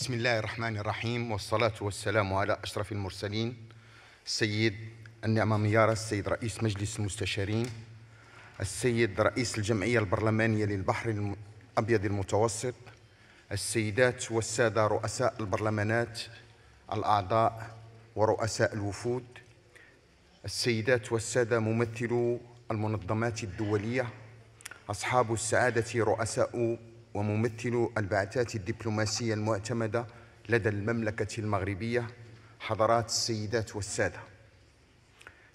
بسم الله الرحمن الرحيم والصلاة والسلام على أشرف المرسلين السيد النعمة ميارة السيد رئيس مجلس المستشارين السيد رئيس الجمعية البرلمانية للبحر الأبيض المتوسط السيدات والسادة رؤساء البرلمانات الأعضاء ورؤساء الوفود السيدات والسادة ممثلو المنظمات الدولية أصحاب السعادة رؤساء وممثل البعثات الدبلوماسية المعتمدة لدى المملكة المغربية حضرات السيدات والسادة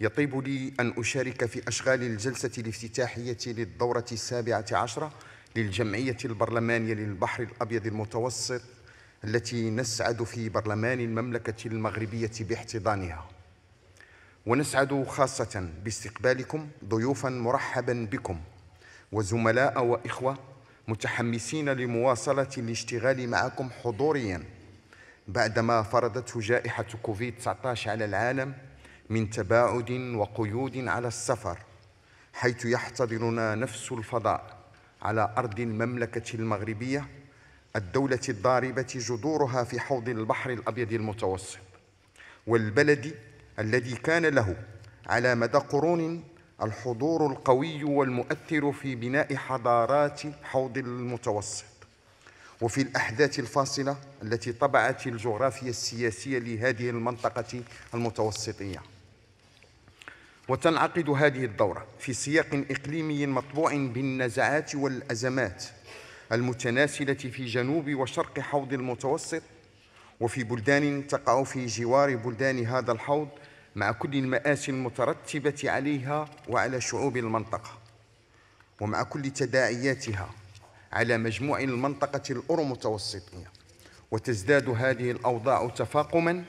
يطيب لي أن أشارك في أشغال الجلسة الافتتاحية للدورة السابعة عشرة للجمعية البرلمانية للبحر الأبيض المتوسط التي نسعد في برلمان المملكة المغربية باحتضانها ونسعد خاصة باستقبالكم ضيوفا مرحبا بكم وزملاء وإخوة متحمسين لمواصلة الاشتغال معكم حضوريا بعدما فرضته جائحة كوفيد-19 على العالم من تباعد وقيود على السفر حيث يحتضننا نفس الفضاء على أرض المملكة المغربية الدولة الضاربة جذورها في حوض البحر الأبيض المتوسط والبلد الذي كان له على مدى قرون الحضور القوي والمؤثر في بناء حضارات حوض المتوسط وفي الأحداث الفاصلة التي طبعت الجغرافيا السياسية لهذه المنطقة المتوسطية وتنعقد هذه الدورة في سياق إقليمي مطبوع بالنزعات والأزمات المتناسلة في جنوب وشرق حوض المتوسط وفي بلدان تقع في جوار بلدان هذا الحوض مع كل المآسي المترتبة عليها وعلى شعوب المنطقة ومع كل تداعياتها على مجموع المنطقة الأورومتوسطية وتزداد هذه الأوضاع تفاقما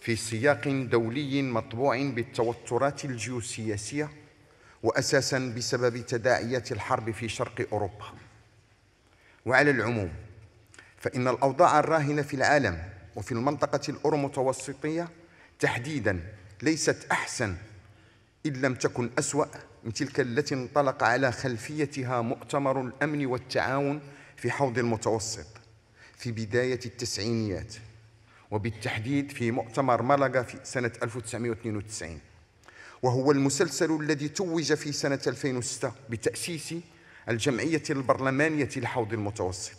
في سياق دولي مطبوع بالتوترات الجيوسياسية وأساسا بسبب تداعيات الحرب في شرق أوروبا وعلى العموم فإن الأوضاع الراهنة في العالم وفي المنطقة الأورومتوسطية تحديدا ليست أحسن إن لم تكن أسوأ من تلك التي انطلق على خلفيتها مؤتمر الأمن والتعاون في حوض المتوسط في بداية التسعينيات وبالتحديد في مؤتمر ملقا في سنة 1992 وهو المسلسل الذي توج في سنة 2006 بتأسيس الجمعية البرلمانية لحوض المتوسط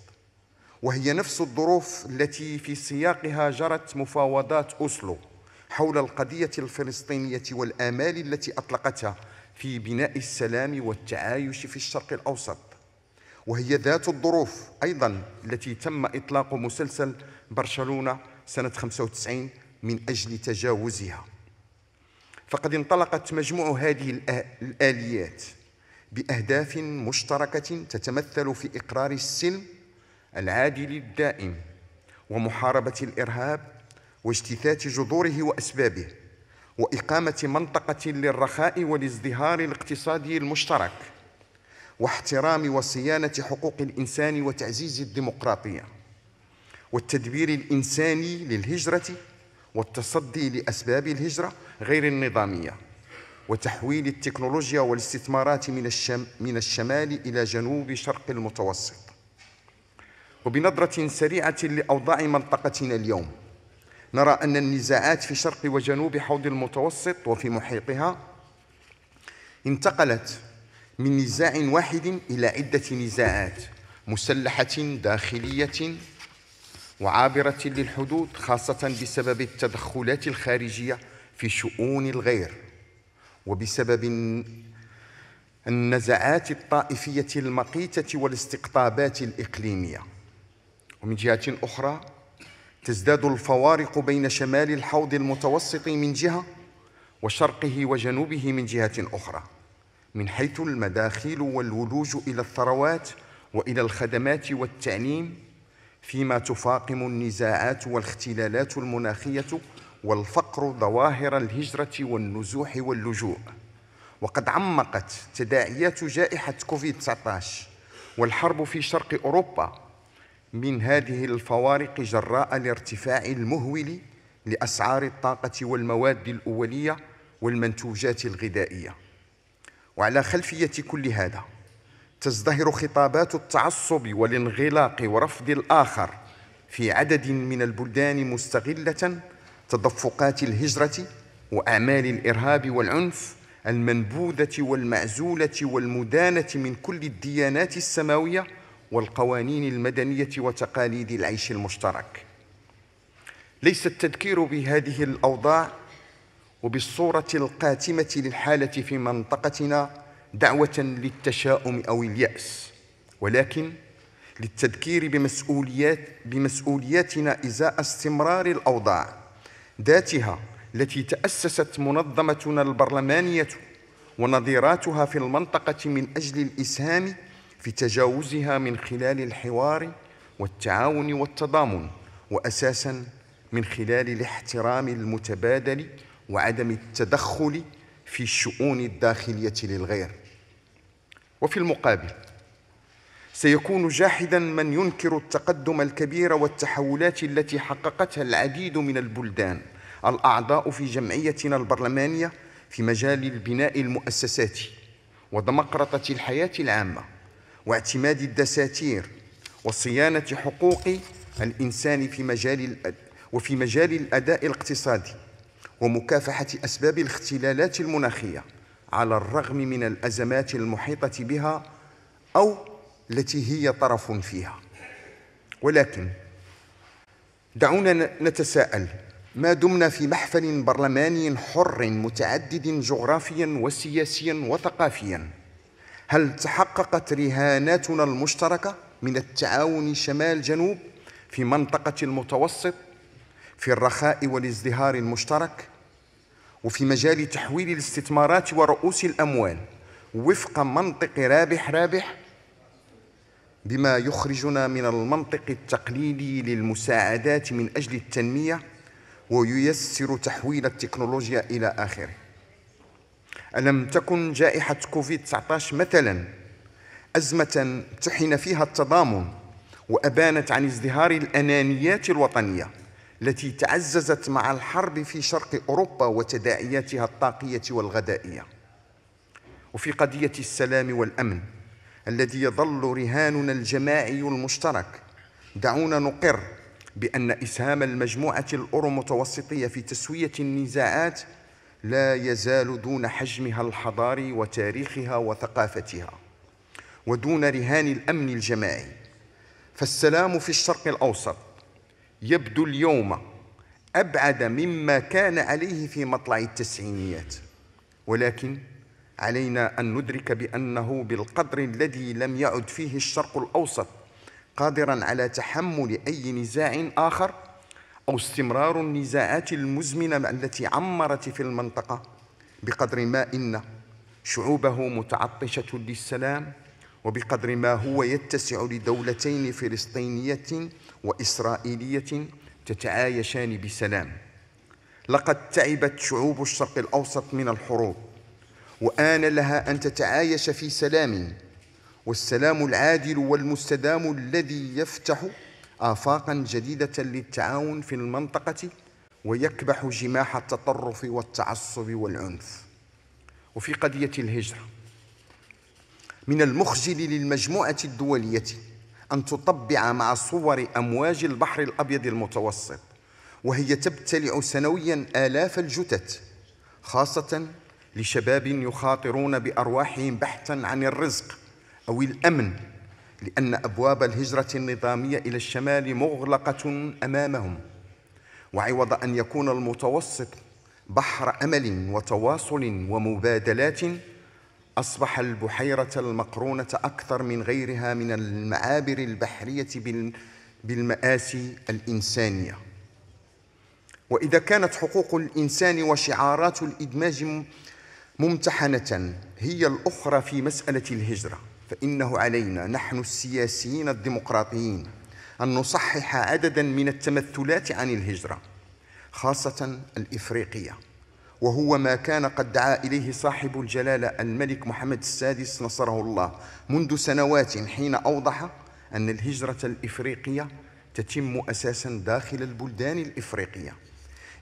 وهي نفس الظروف التي في سياقها جرت مفاوضات أوسلو حول القضية الفلسطينية والآمال التي أطلقتها في بناء السلام والتعايش في الشرق الأوسط وهي ذات الظروف أيضا التي تم إطلاق مسلسل برشلونة سنة 95 من أجل تجاوزها فقد انطلقت مجموع هذه الآليات بأهداف مشتركة تتمثل في إقرار السلم العادل الدائم ومحاربة الإرهاب واجتثاث جذوره واسبابه واقامه منطقه للرخاء والازدهار الاقتصادي المشترك واحترام وصيانه حقوق الانسان وتعزيز الديمقراطيه والتدبير الانساني للهجره والتصدي لاسباب الهجره غير النظاميه وتحويل التكنولوجيا والاستثمارات من الشم من الشمال الى جنوب شرق المتوسط وبنظره سريعه لاوضاع منطقتنا اليوم نرى أن النزاعات في شرق وجنوب حوض المتوسط وفي محيطها انتقلت من نزاع واحد إلى عدة نزاعات مسلحة داخلية وعابرة للحدود خاصة بسبب التدخلات الخارجية في شؤون الغير وبسبب النزعات الطائفية المقيتة والاستقطابات الإقليمية ومن جهة أخرى تزداد الفوارق بين شمال الحوض المتوسط من جهه وشرقه وجنوبه من جهه اخرى من حيث المداخيل والولوج الى الثروات والى الخدمات والتعليم فيما تفاقم النزاعات والاختلالات المناخيه والفقر ظواهر الهجره والنزوح واللجوء وقد عمقت تداعيات جائحه كوفيد 19 والحرب في شرق اوروبا من هذه الفوارق جراء الارتفاع المهول لأسعار الطاقة والمواد الأولية والمنتوجات الغذائية وعلى خلفية كل هذا تزدهر خطابات التعصب والانغلاق ورفض الآخر في عدد من البلدان مستغلة تدفقات الهجرة وأعمال الإرهاب والعنف المنبوذة والمعزولة والمدانة من كل الديانات السماوية والقوانين المدنية وتقاليد العيش المشترك ليس التذكير بهذه الأوضاع وبالصورة القاتمة للحالة في منطقتنا دعوة للتشاؤم أو اليأس ولكن للتذكير بمسؤوليات بمسؤولياتنا إزاء استمرار الأوضاع ذاتها التي تأسست منظمتنا البرلمانية ونظيراتها في المنطقة من أجل الإسهام في تجاوزها من خلال الحوار والتعاون والتضامن واساسا من خلال الاحترام المتبادل وعدم التدخل في الشؤون الداخليه للغير وفي المقابل سيكون جاحدا من ينكر التقدم الكبير والتحولات التي حققتها العديد من البلدان الاعضاء في جمعيتنا البرلمانيه في مجال البناء المؤسساتي ودمقرطه الحياه العامه واعتماد الدساتير وصيانة حقوق الإنسان في مجال وفي مجال الأداء الاقتصادي ومكافحة أسباب الاختلالات المناخية على الرغم من الأزمات المحيطة بها أو التي هي طرف فيها ولكن دعونا نتساءل ما دمنا في محفل برلماني حر متعدد جغرافيا وسياسيا وثقافيا هل تحققت رهاناتنا المشتركة من التعاون شمال جنوب في منطقة المتوسط في الرخاء والازدهار المشترك وفي مجال تحويل الاستثمارات ورؤوس الأموال وفق منطق رابح رابح بما يخرجنا من المنطق التقليدي للمساعدات من أجل التنمية وييسر تحويل التكنولوجيا إلى آخره ألم تكن جائحة كوفيد-19 مثلا أزمة امتحن فيها التضامن وأبانت عن ازدهار الأنانيات الوطنية التي تعززت مع الحرب في شرق أوروبا وتداعياتها الطاقية والغذائية وفي قضية السلام والأمن الذي يظل رهاننا الجماعي المشترك دعونا نقر بأن إسهام المجموعة الأورو متوسطية في تسوية النزاعات لا يزال دون حجمها الحضاري وتاريخها وثقافتها ودون رهان الامن الجماعي فالسلام في الشرق الاوسط يبدو اليوم ابعد مما كان عليه في مطلع التسعينيات ولكن علينا ان ندرك بانه بالقدر الذي لم يعد فيه الشرق الاوسط قادرا على تحمل اي نزاع اخر أو استمرار النزاعات المزمنة التي عمرت في المنطقة بقدر ما إن شعوبه متعطشة للسلام وبقدر ما هو يتسع لدولتين فلسطينية وإسرائيلية تتعايشان بسلام لقد تعبت شعوب الشرق الأوسط من الحروب وآن لها أن تتعايش في سلام والسلام العادل والمستدام الذي يفتح آفاقا جديدة للتعاون في المنطقة ويكبح جماح التطرف والتعصب والعنف وفي قضية الهجرة من المخجل للمجموعة الدولية أن تطبع مع صور أمواج البحر الأبيض المتوسط وهي تبتلع سنويا آلاف الجثث خاصة لشباب يخاطرون بأرواحهم بحثا عن الرزق أو الأمن لأن أبواب الهجرة النظامية إلى الشمال مغلقة أمامهم وعوض أن يكون المتوسط بحر أمل وتواصل ومبادلات أصبح البحيرة المقرونة أكثر من غيرها من المعابر البحرية بالمآسي الإنسانية وإذا كانت حقوق الإنسان وشعارات الإدماج ممتحنة هي الأخرى في مسألة الهجرة فإنه علينا نحن السياسيين الديمقراطيين أن نصحح عددا من التمثلات عن الهجرة خاصة الإفريقية وهو ما كان قد دعا إليه صاحب الجلالة الملك محمد السادس نصره الله منذ سنوات حين أوضح أن الهجرة الإفريقية تتم أساسا داخل البلدان الإفريقية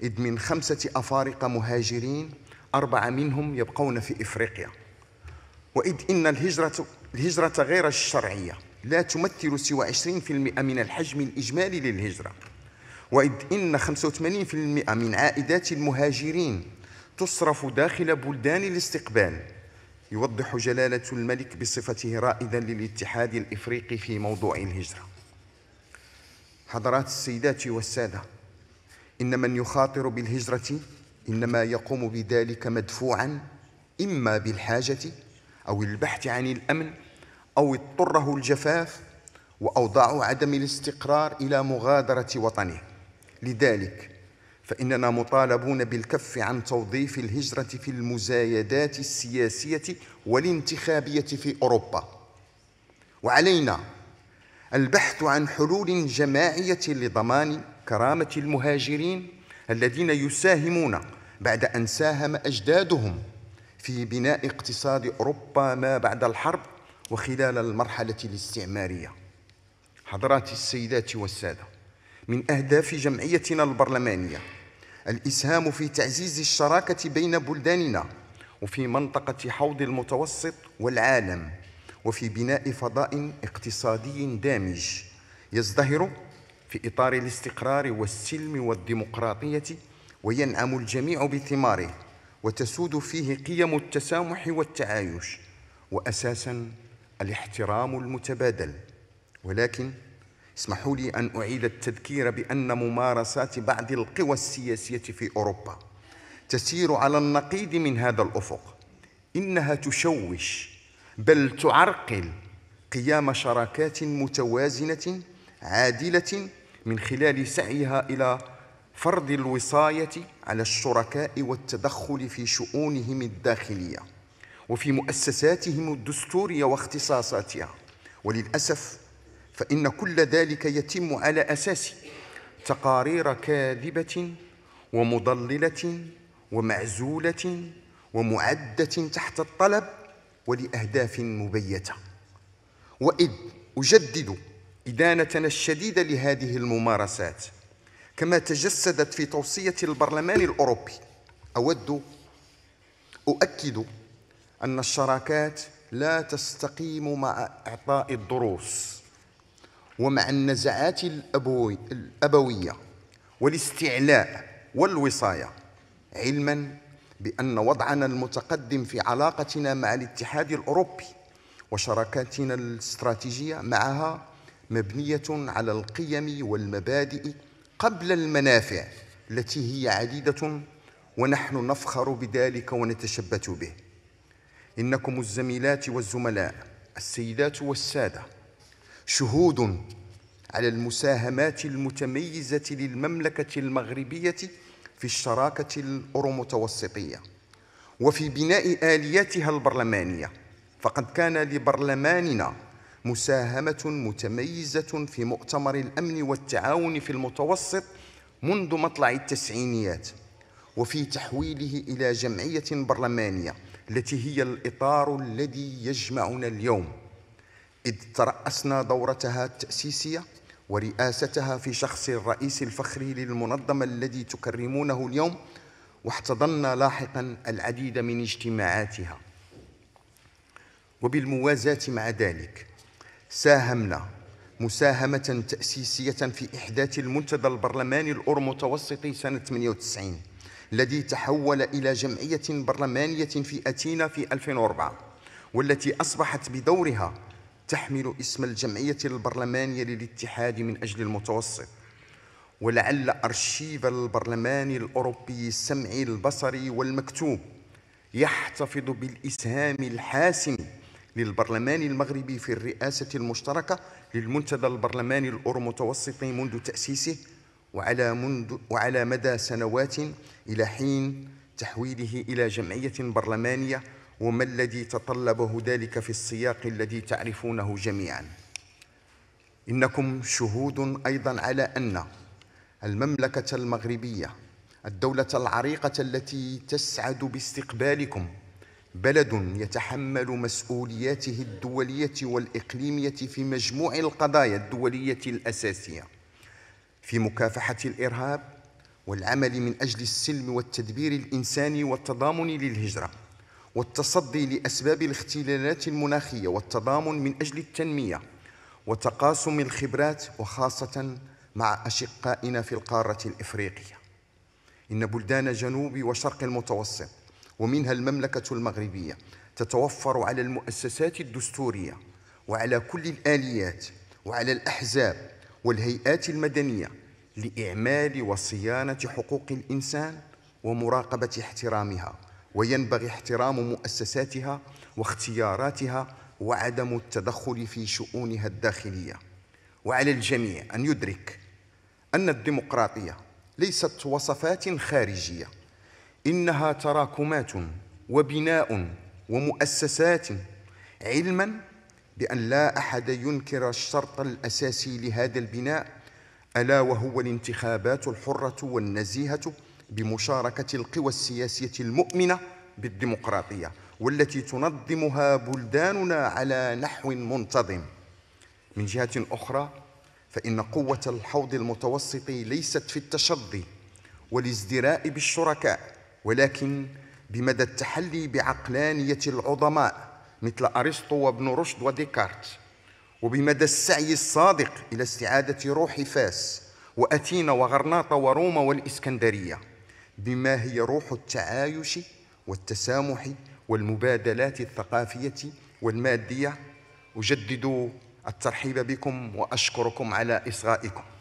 إذ من خمسة أفارقة مهاجرين أربعة منهم يبقون في إفريقيا وإذ إن الهجرة الهجرة غير الشرعية لا تمثل سوى 20% من الحجم الإجمالي للهجرة وإذ إن 85% من عائدات المهاجرين تصرف داخل بلدان الاستقبال يوضح جلالة الملك بصفته رائدا للاتحاد الإفريقي في موضوع الهجرة حضرات السيدات والسادة إن من يخاطر بالهجرة إنما يقوم بذلك مدفوعا إما بالحاجة أو البحث عن الأمن أو اضطره الجفاف وأوضاع عدم الاستقرار إلى مغادرة وطنه لذلك فإننا مطالبون بالكف عن توظيف الهجرة في المزايدات السياسية والانتخابية في أوروبا وعلينا البحث عن حلول جماعية لضمان كرامة المهاجرين الذين يساهمون بعد أن ساهم أجدادهم في بناء اقتصاد أوروبا ما بعد الحرب وخلال المرحلة الاستعمارية حضرات السيدات والسادة من أهداف جمعيتنا البرلمانية الإسهام في تعزيز الشراكة بين بلداننا وفي منطقة حوض المتوسط والعالم وفي بناء فضاء اقتصادي دامج يزدهر في إطار الاستقرار والسلم والديمقراطية وينعم الجميع بثماره وتسود فيه قيم التسامح والتعايش واساسا الاحترام المتبادل ولكن اسمحوا لي ان اعيد التذكير بان ممارسات بعض القوى السياسيه في اوروبا تسير على النقيض من هذا الافق انها تشوش بل تعرقل قيام شراكات متوازنه عادله من خلال سعيها الى فرض الوصاية على الشركاء والتدخل في شؤونهم الداخلية وفي مؤسساتهم الدستورية واختصاصاتها وللأسف فإن كل ذلك يتم على أساس تقارير كاذبة ومضللة ومعزولة ومعدة تحت الطلب ولأهداف مبيتة وإذ أجدد إدانتنا الشديدة لهذه الممارسات كما تجسدت في توصية البرلمان الأوروبي أود أؤكد أن الشراكات لا تستقيم مع إعطاء الدروس ومع النزعات الأبوي الأبوية والاستعلاء والوصاية علما بأن وضعنا المتقدم في علاقتنا مع الاتحاد الأوروبي وشراكاتنا الاستراتيجية معها مبنية على القيم والمبادئ قبل المنافع التي هي عديدة ونحن نفخر بذلك ونتشبت به إنكم الزميلات والزملاء السيدات والسادة شهود على المساهمات المتميزة للمملكة المغربية في الشراكة الأورومتوسطية وفي بناء آلياتها البرلمانية فقد كان لبرلماننا مساهمة متميزة في مؤتمر الأمن والتعاون في المتوسط منذ مطلع التسعينيات وفي تحويله إلى جمعية برلمانية التي هي الإطار الذي يجمعنا اليوم إذ ترأسنا دورتها التأسيسية ورئاستها في شخص الرئيس الفخري للمنظمة الذي تكرمونه اليوم واحتضنا لاحقا العديد من اجتماعاتها وبالموازاة مع ذلك ساهمنا مساهمة تأسيسية في إحداث المنتدى البرلماني متوسطي سنة 98 الذي تحول إلى جمعية برلمانية في أتينا في 2004 والتي أصبحت بدورها تحمل اسم الجمعية البرلمانية للاتحاد من أجل المتوسط ولعل أرشيف البرلمان الأوروبي السمعي البصري والمكتوب يحتفظ بالإسهام الحاسم للبرلمان المغربي في الرئاسة المشتركة للمنتدى البرلماني متوسطي منذ تأسيسه وعلى, منذ وعلى مدى سنوات إلى حين تحويله إلى جمعية برلمانية وما الذي تطلبه ذلك في السياق الذي تعرفونه جميعا إنكم شهود أيضا على أن المملكة المغربية الدولة العريقة التي تسعد باستقبالكم بلد يتحمل مسؤولياته الدوليه والاقليميه في مجموع القضايا الدوليه الاساسيه في مكافحه الارهاب والعمل من اجل السلم والتدبير الانساني والتضامن للهجره والتصدي لاسباب الاختلالات المناخيه والتضامن من اجل التنميه وتقاسم الخبرات وخاصه مع اشقائنا في القاره الافريقيه ان بلدان جنوب وشرق المتوسط ومنها المملكة المغربية تتوفر على المؤسسات الدستورية وعلى كل الآليات وعلى الأحزاب والهيئات المدنية لإعمال وصيانة حقوق الإنسان ومراقبة احترامها وينبغي احترام مؤسساتها واختياراتها وعدم التدخل في شؤونها الداخلية وعلى الجميع أن يدرك أن الديمقراطية ليست وصفات خارجية انها تراكمات وبناء ومؤسسات علما بان لا احد ينكر الشرط الاساسي لهذا البناء الا وهو الانتخابات الحره والنزيهه بمشاركه القوى السياسيه المؤمنه بالديمقراطيه والتي تنظمها بلداننا على نحو منتظم من جهه اخرى فان قوه الحوض المتوسط ليست في التشظي والازدراء بالشركاء ولكن بمدى التحلي بعقلانية العظماء مثل أرسطو وابن رشد وديكارت وبمدى السعي الصادق إلى استعادة روح فاس وأثينا وغرناطة وروما والإسكندرية بما هي روح التعايش والتسامح والمبادلات الثقافية والمادية أجدد الترحيب بكم وأشكركم على إصغائكم